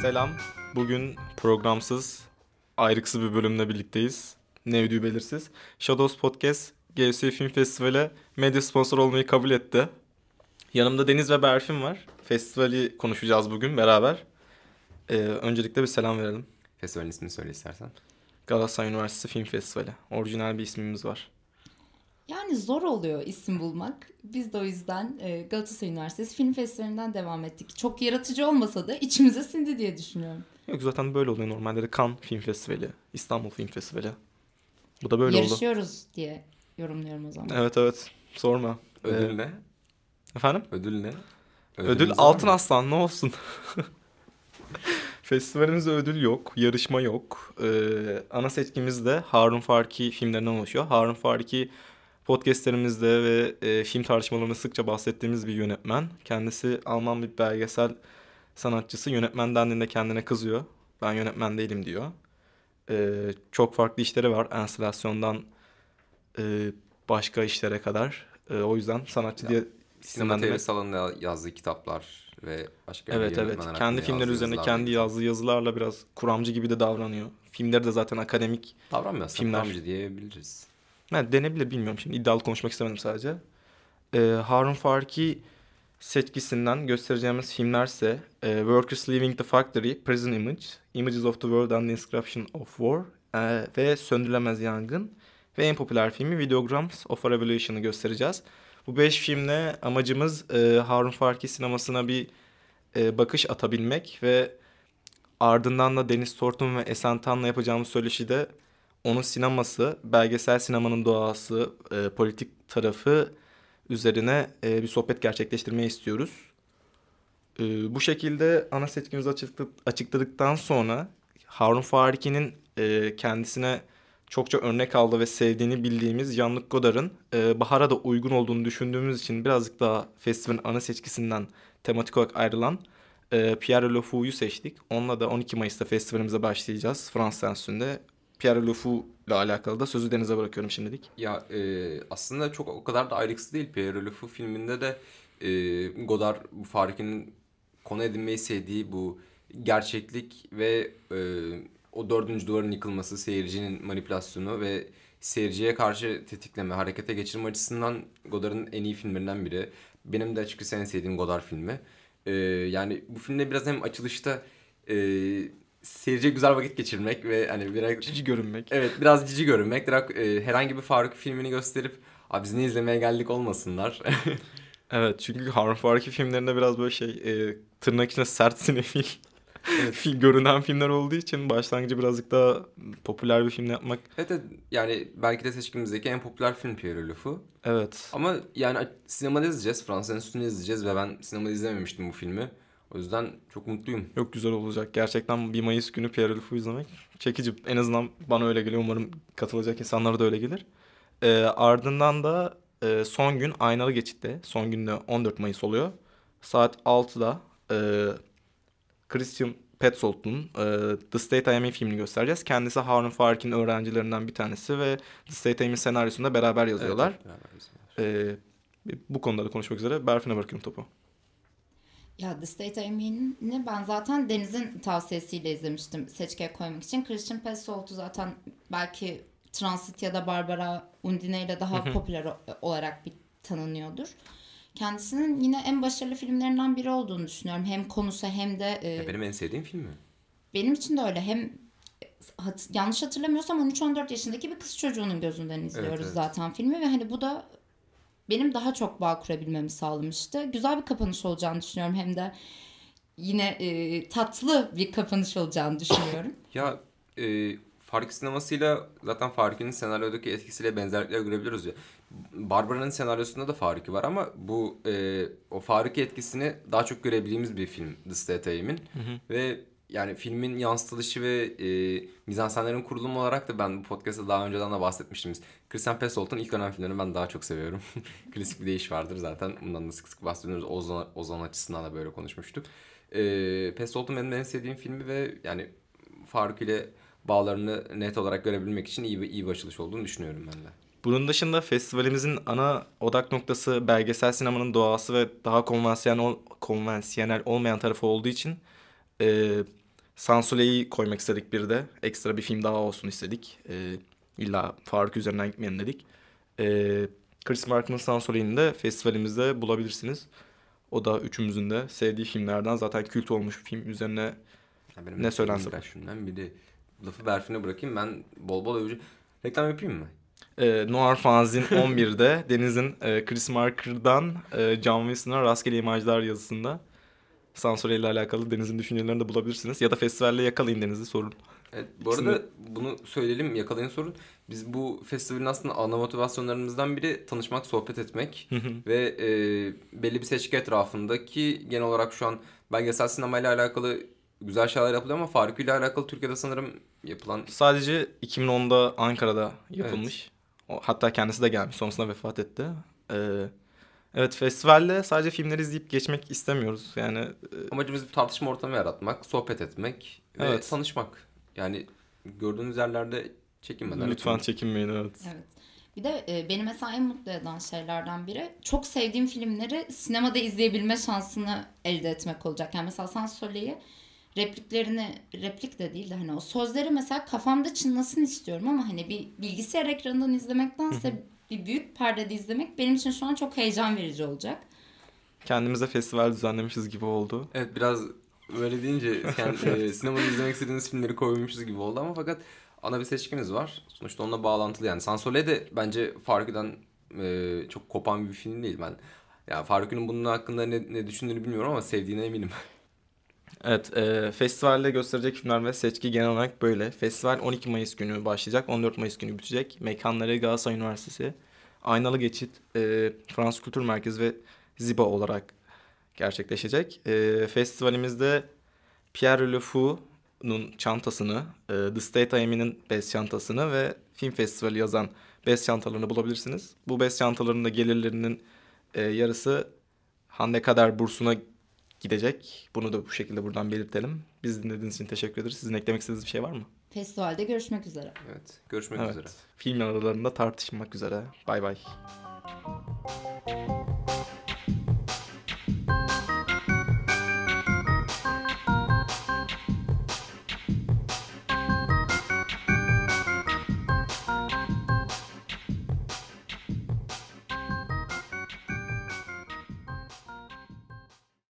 Selam. Bugün programsız, ayrıksız bir bölümle birlikteyiz. Ne ödüğü belirsiz. Shadows Podcast GFC Film Festivali medya sponsor olmayı kabul etti. Yanımda Deniz ve Berfin var. Festivali konuşacağız bugün beraber. Ee, öncelikle bir selam verelim. Festivalin ismini söyle istersen. Galatasaray Üniversitesi Film Festivali. Orijinal bir ismimiz var. Yani zor oluyor isim bulmak. Biz de o yüzden e, Galatasaray Üniversitesi Film Festivali'nden devam ettik. Çok yaratıcı olmasa da içimize sindi diye düşünüyorum. Yok zaten böyle oluyor normalde de Cannes Film Festivali, İstanbul Film Festivali. Bu da böyle Yarışıyoruz oldu. Yarışıyoruz diye yorumluyorum o zaman. Evet evet sorma. Ödül ee, ne? Efendim? Ödül ne? ödül Altın mı? Aslan ne olsun. Festivalimizde ödül yok, yarışma yok. Ee, ana seçkimiz de Harun Farki filmlerinden oluşuyor. Harun Farki podcastlerimizde ve e, film tartışmalarında sıkça bahsettiğimiz bir yönetmen. Kendisi Alman bir belgesel sanatçısı. Yönetmen dendiğinde kendine kızıyor. Ben yönetmen değilim diyor. Ee, çok farklı işleri var. Enstalasyondan e, başka işlere kadar. E, o yüzden sanatçı ya. diye sinema TV salonunda yazdığı kitaplar ve başka Evet evet. Kendi filmleri üzerine kendi yazdığı yazılarla biraz kuramcı gibi de davranıyor. Filmleri de zaten akademik Davranmıyor filmler. kuramcı diyebiliriz. Yani denebilir bilmiyorum şimdi iddialı konuşmak istemedim sadece. Ee, Harun Farki seçkisinden göstereceğimiz filmlerse e, Workers Leaving the Factory, Prison Image, Images of the World and the Inscription of War e, ve Söndürülemez Yangın ve en popüler filmi Videograms of a Revolution'ı göstereceğiz. Bu 5 filmle amacımız e, Harun Farki sinemasına bir e, bakış atabilmek ve ardından da Deniz Tortum ve Esen Tan'la yapacağımız söyleşide onun sineması, belgesel sinemanın doğası, e, politik tarafı üzerine e, bir sohbet gerçekleştirmeyi istiyoruz. E, bu şekilde ana seçkimizi açıkladıktan sonra Harun Fariki'nin e, kendisine çokça örnek aldı ve sevdiğini bildiğimiz Yanlık Godar'ın e, bahara da uygun olduğunu düşündüğümüz için birazcık daha festivalin ana seçkisinden tematik olarak ayrılan e, Pierre Lefou'yu seçtik. Onunla da 12 Mayıs'ta festivalimize başlayacağız Fransız Enstitüsü'nde. Pierre Lefou ile alakalı da sözü Deniz'e bırakıyorum şimdilik. Ya e, aslında çok o kadar da ayrıksız değil. Pierre Lefou filminde de e, Godard bu Farik'in konu edinmeyi sevdiği bu gerçeklik ve e, o dördüncü duvarın yıkılması, seyircinin manipülasyonu ve seyirciye karşı tetikleme, harekete geçirme açısından Godard'ın en iyi filmlerinden biri. Benim de açıkçası en sevdiğim Godard filmi. Ee, yani bu filmde biraz hem açılışta e, seyirciye güzel vakit geçirmek ve hani biraz... Cici görünmek. Evet biraz cici görünmek. Direkt, e, herhangi bir Faruk filmini gösterip Abi biz ne izlemeye geldik olmasınlar. evet çünkü Harun Faruk'i filmlerinde biraz böyle şey e, tırnak içinde sert sinefil evet. görünen filmler olduğu için başlangıcı birazcık daha popüler bir film yapmak. Evet, evet yani belki de seçkimizdeki en popüler film Pierre Lefou. Evet. Ama yani sinemada izleyeceğiz. Fransız Enstitüsü'nü izleyeceğiz ve ben sinemada izlememiştim bu filmi. O yüzden çok mutluyum. Yok güzel olacak. Gerçekten 1 Mayıs günü Pierre Lefou izlemek çekici. En azından bana öyle geliyor. Umarım katılacak insanlara da öyle gelir. E, ardından da e, son gün Aynalı Geçit'te. Son günde 14 Mayıs oluyor. Saat 6'da e, Christian Petzold'un e, The State I Am In filmini göstereceğiz. Kendisi Harun Farkin öğrencilerinden bir tanesi ve The State I Am'in senaryosunda beraber yazıyorlar. Evet, beraber E, bu konuda da konuşmak üzere Berfin'e bırakıyorum topu. Ya The State I Am'ini ben zaten Deniz'in tavsiyesiyle izlemiştim seçkiye koymak için. Christian Petzold'u zaten belki Transit ya da Barbara Undine ile daha popüler olarak bir tanınıyordur kendisinin yine en başarılı filmlerinden biri olduğunu düşünüyorum. Hem konusu hem de... E, benim en sevdiğim film mi? Benim için de öyle. Hem e, hat, yanlış hatırlamıyorsam 13-14 yaşındaki bir kız çocuğunun gözünden izliyoruz evet, evet. zaten filmi ve hani bu da benim daha çok bağ kurabilmemi sağlamıştı. Güzel bir kapanış olacağını düşünüyorum hem de yine e, tatlı bir kapanış olacağını düşünüyorum. ya e, Fark sinemasıyla zaten Fark'ın senaryodaki etkisiyle benzerlikler görebiliyoruz ya. Barbara'nın senaryosunda da Faruk'i var ama bu e, o Faruk'i etkisini daha çok görebildiğimiz bir film The State Aim'in. Ve yani filmin yansıtılışı ve e, mizansenlerin kurulumu olarak da ben bu podcast'ta daha önceden de bahsetmiştim. Christian Pesolt'un ilk dönem filmlerini ben daha çok seviyorum. Klasik bir değiş vardır zaten. Bundan da sık sık bahsediyoruz. Ozan, Ozan açısından da böyle konuşmuştuk. E, Pesolt'un benim en sevdiğim filmi ve yani Faruk ile bağlarını net olarak görebilmek için iyi bir, iyi bir açılış olduğunu düşünüyorum ben de. Bunun dışında festivalimizin ana odak noktası belgesel sinemanın doğası ve daha konvansiyonel, konvansiyonel olmayan tarafı olduğu için e, Sansule'yi koymak istedik bir de. Ekstra bir film daha olsun istedik. E, illa Faruk üzerinden gitmeyelim dedik. E, Chris Martin'ın Sansule'ini de festivalimizde bulabilirsiniz. O da üçümüzün de sevdiği filmlerden zaten kült olmuş bir film üzerine benim ne söylensin? Şundan bir de lafı Berfin'e bırakayım ben bol bol övücü. Reklam yapayım mı? e, Noir Fanzin 11'de Deniz'in e, Chris Marker'dan e, John Wilson'a rastgele imajlar yazısında sansür ile alakalı Deniz'in düşüncelerini de bulabilirsiniz. Ya da festivalle yakalayın Deniz'i sorun. Evet, bu arada İkisini... bunu söyleyelim yakalayın sorun. Biz bu festivalin aslında ana motivasyonlarımızdan biri tanışmak, sohbet etmek ve e, belli bir seçki etrafındaki genel olarak şu an belgesel sinemayla alakalı güzel şeyler yapılıyor ama Faruk ile alakalı Türkiye'de sanırım yapılan... Sadece 2010'da Ankara'da yapılmış. Evet. Hatta kendisi de gelmiş. Sonrasında vefat etti. Ee, evet festivalde sadece filmleri izleyip geçmek istemiyoruz. Yani e, Amacımız bir tartışma ortamı yaratmak, sohbet etmek evet. tanışmak. Yani gördüğünüz yerlerde çekinmeden... Lütfen yapın. çekinmeyin evet. Evet. Bir de e, beni mesela en mutlu eden şeylerden biri çok sevdiğim filmleri sinemada izleyebilme şansını elde etmek olacak. Yani mesela Sansölye'yi repliklerini replik de değil de hani o sözleri mesela kafamda çınlasın istiyorum ama hani bir bilgisayar ekranından izlemektense bir büyük perdede izlemek benim için şu an çok heyecan verici olacak. Kendimize festival düzenlemişiz gibi oldu. Evet biraz böyle deyince kendi, e, sinemada izlemek istediğiniz filmleri koymuşuz gibi oldu ama fakat ana bir seçkimiz var. Sonuçta onunla bağlantılı yani. Sansole de bence Faruk'dan e, çok kopan bir film değil ben. Yani Faruk'un bunun hakkında ne, ne düşündüğünü bilmiyorum ama sevdiğine eminim. Evet, e, festivalde gösterecek filmler ve seçki genel olarak böyle. Festival 12 Mayıs günü başlayacak, 14 Mayıs günü bitecek. Mekanları Galatasaray Üniversitesi, Aynalı Geçit, e, Fransız Kültür Merkezi ve Ziba olarak gerçekleşecek. E, festivalimizde Pierre Le Fou'nun çantasını, e, The State IM'nin bez çantasını ve film festivali yazan bez çantalarını bulabilirsiniz. Bu bez çantalarının da gelirlerinin e, yarısı Hande Kader bursuna gidecek. Bunu da bu şekilde buradan belirtelim. Biz dinlediğiniz için teşekkür ederiz. Sizin eklemek istediğiniz bir şey var mı? Festivalde görüşmek üzere. Evet, görüşmek evet. üzere. Film aralarında tartışmak üzere. Bay bay.